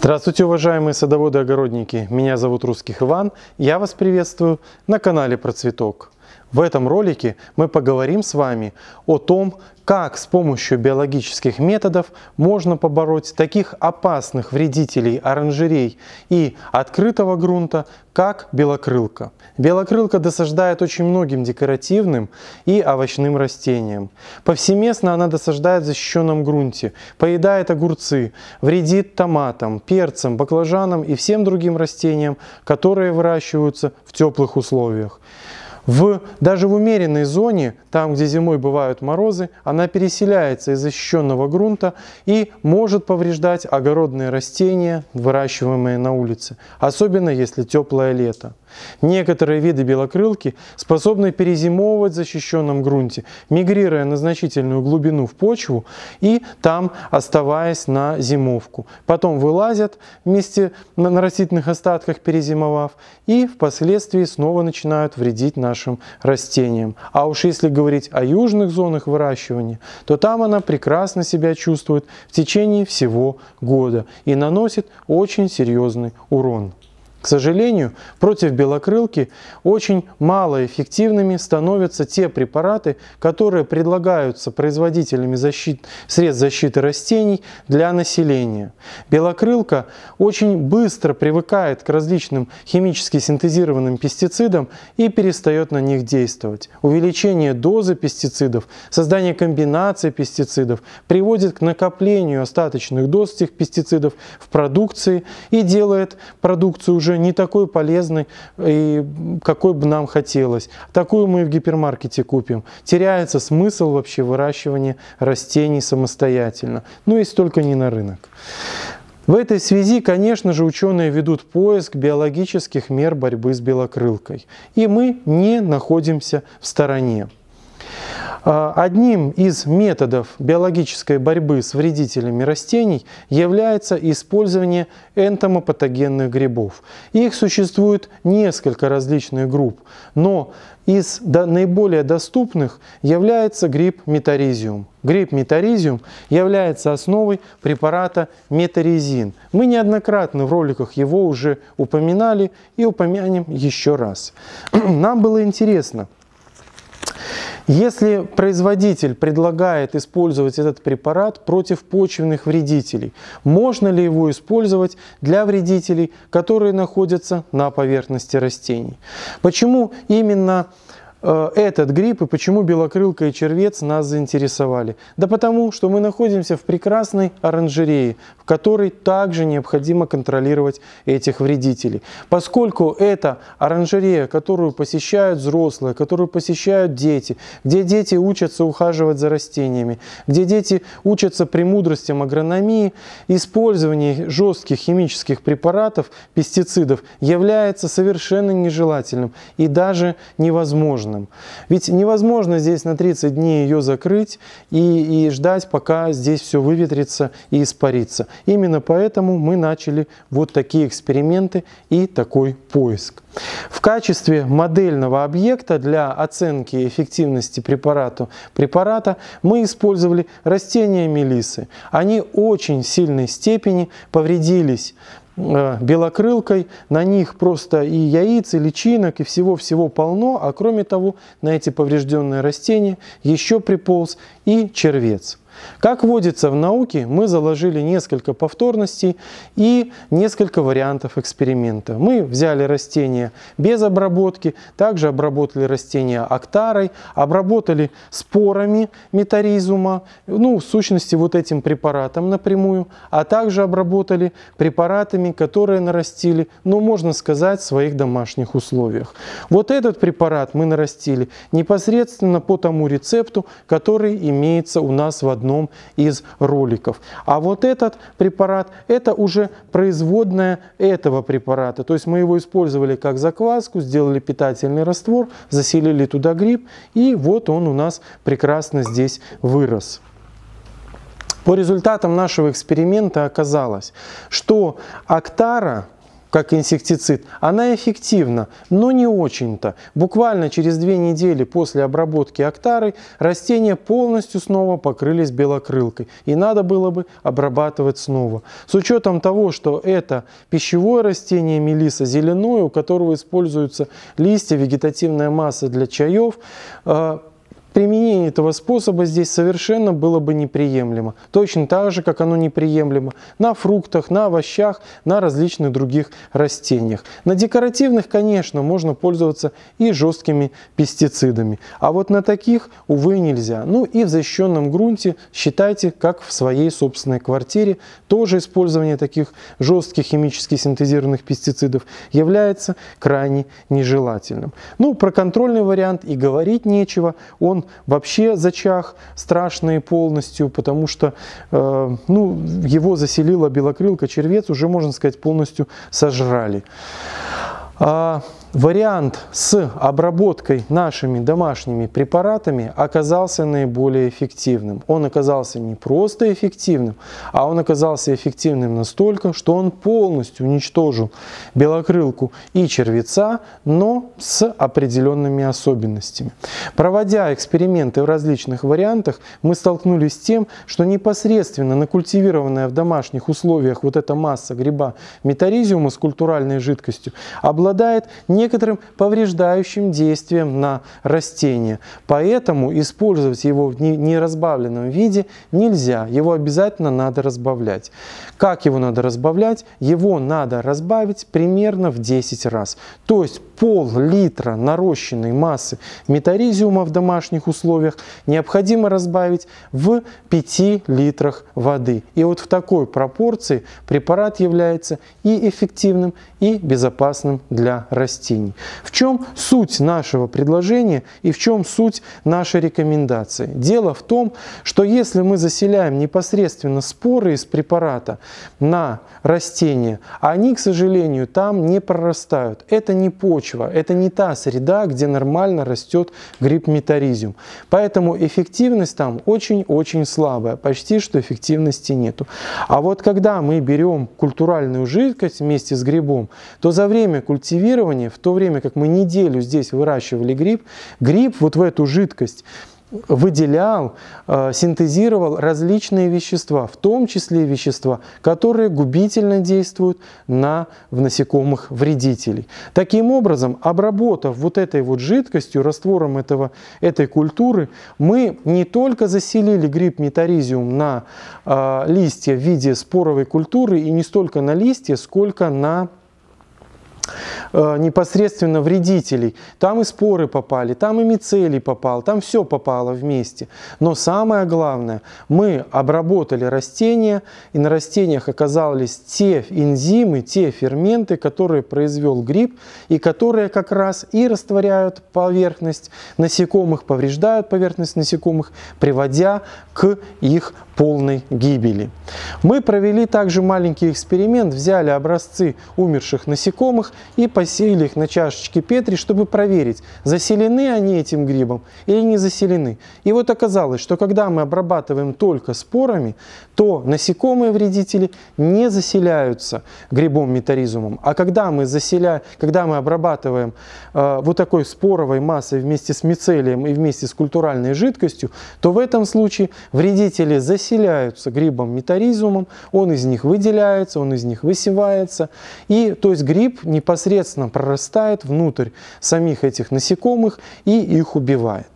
Здравствуйте, уважаемые садоводы огородники! Меня зовут Русских Иван. Я вас приветствую на канале Процветок. В этом ролике мы поговорим с вами о том, как с помощью биологических методов можно побороть таких опасных вредителей оранжерей и открытого грунта, как белокрылка. Белокрылка досаждает очень многим декоративным и овощным растениям. Повсеместно она досаждает в защищенном грунте, поедает огурцы, вредит томатам, перцам, баклажанам и всем другим растениям, которые выращиваются в теплых условиях. В, даже в умеренной зоне, там, где зимой бывают морозы, она переселяется из защищенного грунта и может повреждать огородные растения, выращиваемые на улице, особенно если теплое лето. Некоторые виды белокрылки способны перезимовывать в защищенном грунте, мигрируя на значительную глубину в почву и там оставаясь на зимовку. Потом вылазят вместе на растительных остатках, перезимовав, и впоследствии снова начинают вредить нашим растениям. А уж если говорить о южных зонах выращивания, то там она прекрасно себя чувствует в течение всего года и наносит очень серьезный урон. К сожалению, против белокрылки очень малоэффективными становятся те препараты, которые предлагаются производителями защит, средств защиты растений для населения. Белокрылка очень быстро привыкает к различным химически синтезированным пестицидам и перестает на них действовать. Увеличение дозы пестицидов, создание комбинаций пестицидов приводит к накоплению остаточных доз этих пестицидов в продукции и делает продукцию уже уже не такой полезный, э, и какой бы нам хотелось. Такую мы в гипермаркете купим. Теряется смысл вообще выращивания растений самостоятельно. Ну, если только не на рынок. В этой связи, конечно же, ученые ведут поиск биологических мер борьбы с белокрылкой. И мы не находимся в стороне. А, одним из методов биологической борьбы с вредителями растений является использование энтомопатогенных грибов. Их существует несколько различных групп, но из наиболее доступных является гриб метаризиум. Гриб метаризиум является основой препарата метаризин. Мы неоднократно в роликах его уже упоминали и упомянем еще раз. Нам было интересно – если производитель предлагает использовать этот препарат против почвенных вредителей, можно ли его использовать для вредителей, которые находятся на поверхности растений? Почему именно Э, этот гриб и почему белокрылка и червец нас заинтересовали? Да потому, что мы находимся в прекрасной оранжерее, в которой также необходимо контролировать этих вредителей. Поскольку это оранжерея, которую посещают взрослые, которую посещают дети, где дети учатся ухаживать за растениями, где дети учатся премудростям агрономии, использование жестких химических препаратов, пестицидов является совершенно нежелательным и даже невозможным важным. Ведь невозможно здесь на 30 дней ее закрыть и, и ждать, пока здесь все выветрится и испарится. Именно поэтому мы начали вот такие эксперименты и такой поиск. В качестве модельного объекта для оценки эффективности препарата, препарата мы использовали растения мелисы. Они очень сильной степени повредились Э, белокрылкой, на них просто и яиц, и личинок, и всего-всего полно, а кроме того, на эти поврежденные растения еще приполз и червец. Как водится в науке, мы заложили несколько повторностей и несколько вариантов эксперимента. Мы взяли растения без обработки, также обработали растения актарой, обработали спорами метаризума, ну, в сущности, вот этим препаратом напрямую, а также обработали препаратами, которые нарастили, ну, можно сказать, в своих домашних условиях. Вот этот препарат мы нарастили непосредственно по тому рецепту, который имеется у нас в одном одном из роликов. А вот этот препарат – это уже производная этого препарата. То есть мы его использовали как закваску, сделали питательный раствор, заселили туда гриб, и вот он у нас прекрасно здесь вырос. По результатам нашего эксперимента оказалось, что актара – как инсектицид, она эффективна, но не очень-то. Буквально через две недели после обработки октары растения полностью снова покрылись белокрылкой, и надо было бы обрабатывать снова. С учетом того, что это пищевое растение мелиса зеленое, у которого используются листья, вегетативная масса для чаев, э, Применение этого способа здесь совершенно было бы неприемлемо, точно так же, как оно неприемлемо на фруктах, на овощах, на различных других растениях. На декоративных, конечно, можно пользоваться и жесткими пестицидами, а вот на таких, увы, нельзя. Ну и в защищенном грунте считайте, как в своей собственной квартире, тоже использование таких жестких химически синтезированных пестицидов является крайне нежелательным. Ну, про контрольный вариант и говорить нечего, он там вообще зачах страшный полностью, потому что э, ну, его заселила белокрылка червец, уже, можно сказать, полностью сожрали. А Вариант с обработкой нашими домашними препаратами оказался наиболее эффективным. Он оказался не просто эффективным, а он оказался эффективным настолько, что он полностью уничтожил белокрылку и червеца, но с определенными особенностями. Проводя эксперименты в различных вариантах, мы столкнулись с тем, что непосредственно на накультивированная в домашних условиях вот эта масса гриба метаризиума с культуральной жидкостью обладает не некоторым повреждающим действием на растение. Поэтому использовать его в неразбавленном виде нельзя. Его обязательно надо разбавлять. Как его надо разбавлять? Его надо разбавить примерно в 10 раз. То есть пол-литра нарощенной массы метаризиума в домашних условиях необходимо разбавить в 5 литрах воды. И вот в такой пропорции препарат является и эффективным, и безопасным для растений. В чем суть нашего предложения и в чем суть нашей рекомендации? Дело в том, что если мы заселяем непосредственно споры из препарата на растения, они, к сожалению, там не прорастают. Это не почва почва. Это не та среда, где нормально растет гриб метаризиум. Поэтому эффективность там очень-очень слабая, почти что эффективности нету. А вот когда мы берем культуральную жидкость вместе с грибом, то за время культивирования, в то время как мы неделю здесь выращивали гриб, гриб вот в эту жидкость выделял, э, синтезировал различные вещества, в том числе вещества, которые губительно действуют на в насекомых вредителей. Таким образом, обработав вот этой вот жидкостью, раствором этого, этой культуры, мы не только заселили гриб метаризиум на э, листья в виде споровой культуры и не столько на листья, сколько на Э, непосредственно вредителей. Там и споры попали, там и мицелий попал, там все попало вместе. Но самое главное, мы обработали растения, и на растениях оказались те энзимы, те ферменты, которые произвел гриб, и которые как раз и растворяют поверхность насекомых, повреждают поверхность насекомых, приводя к их полной гибели. Мы провели также маленький эксперимент, взяли образцы умерших насекомых и посеяли их на чашечке Петри, чтобы проверить, заселены они этим грибом или не заселены. И вот оказалось, что когда мы обрабатываем только спорами, то насекомые-вредители не заселяются грибом метаризумом. А когда мы, заселя... когда мы обрабатываем э, вот такой споровой массой вместе с мицелием и вместе с культуральной жидкостью, то в этом случае вредители заселяются населяются грибом метаризумом, он из них выделяется, он из них высевается. И то есть гриб непосредственно прорастает внутрь самих этих насекомых и их убивает.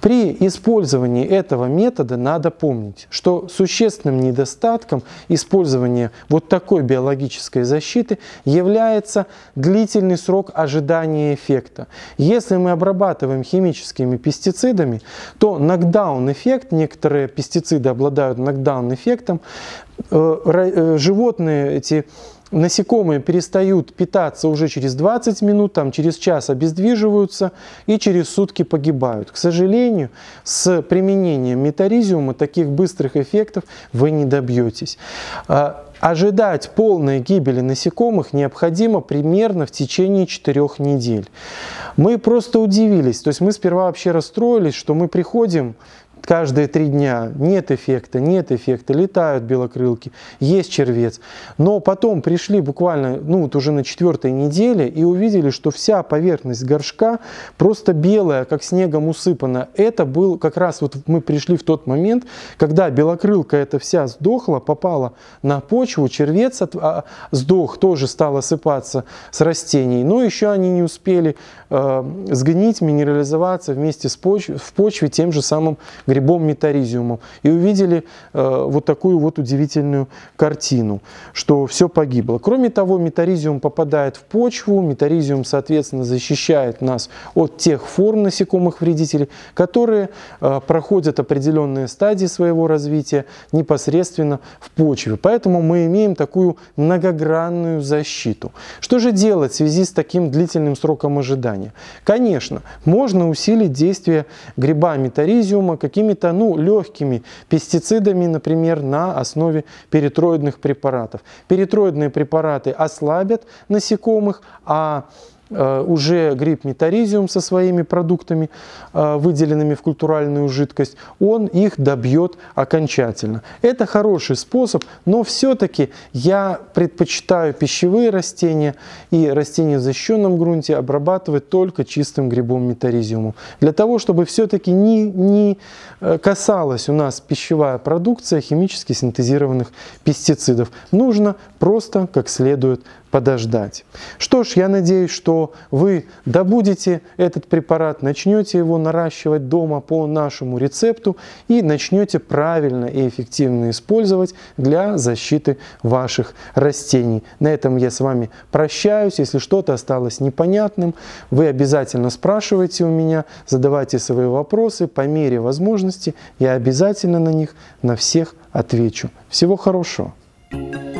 При использовании этого метода надо помнить, что существенным недостатком использования вот такой биологической защиты является длительный срок ожидания эффекта. Если мы обрабатываем химическими пестицидами, то нокдаун-эффект, некоторые пестициды обладают нокдаун-эффектом, э, э, животные эти насекомые перестают питаться уже через 20 минут, там, через час обездвиживаются и через сутки погибают. К сожалению, с применением метаризиума таких быстрых эффектов вы не добьетесь. А, ожидать полной гибели насекомых необходимо примерно в течение 4 недель. Мы просто удивились, то есть мы сперва вообще расстроились, что мы приходим каждые три дня, нет эффекта, нет эффекта, летают белокрылки, есть червец. Но потом пришли буквально, ну вот уже на четвертой неделе и увидели, что вся поверхность горшка просто белая, как снегом усыпана. Это был как раз вот мы пришли в тот момент, когда белокрылка эта вся сдохла, попала на почву, червец от, а, сдох, тоже стал осыпаться с растений, но еще они не успели э, сгнить, минерализоваться вместе с почв, в почве тем же самым грибом метаризиумом. И увидели э, вот такую вот удивительную картину, что все погибло. Кроме того, метаризиум попадает в почву, метаризиум, соответственно, защищает нас от тех форм насекомых вредителей, которые э, проходят определенные стадии своего развития непосредственно в почве. Поэтому мы имеем такую многогранную защиту. Что же делать в связи с таким длительным сроком ожидания? Конечно, можно усилить действие гриба метаризиума каким какими-то ну, легкими пестицидами, например, на основе перитроидных препаратов. Перитроидные препараты ослабят насекомых, а Э, уже гриб метаризиум со своими продуктами, э, выделенными в культуральную жидкость, он их добьет окончательно. Это хороший способ, но все-таки я предпочитаю пищевые растения и растения в защищенном грунте обрабатывать только чистым грибом метаризиуму. Для того, чтобы все-таки не, не э, касалась у нас пищевая продукция химически синтезированных пестицидов, нужно просто как следует подождать. Что ж, я надеюсь, что вы добудете этот препарат, начнете его наращивать дома по нашему рецепту и начнете правильно и эффективно использовать для защиты ваших растений. На этом я с вами прощаюсь. Если что-то осталось непонятным, вы обязательно спрашивайте у меня, задавайте свои вопросы по мере возможности. Я обязательно на них на всех отвечу. Всего хорошего! thank you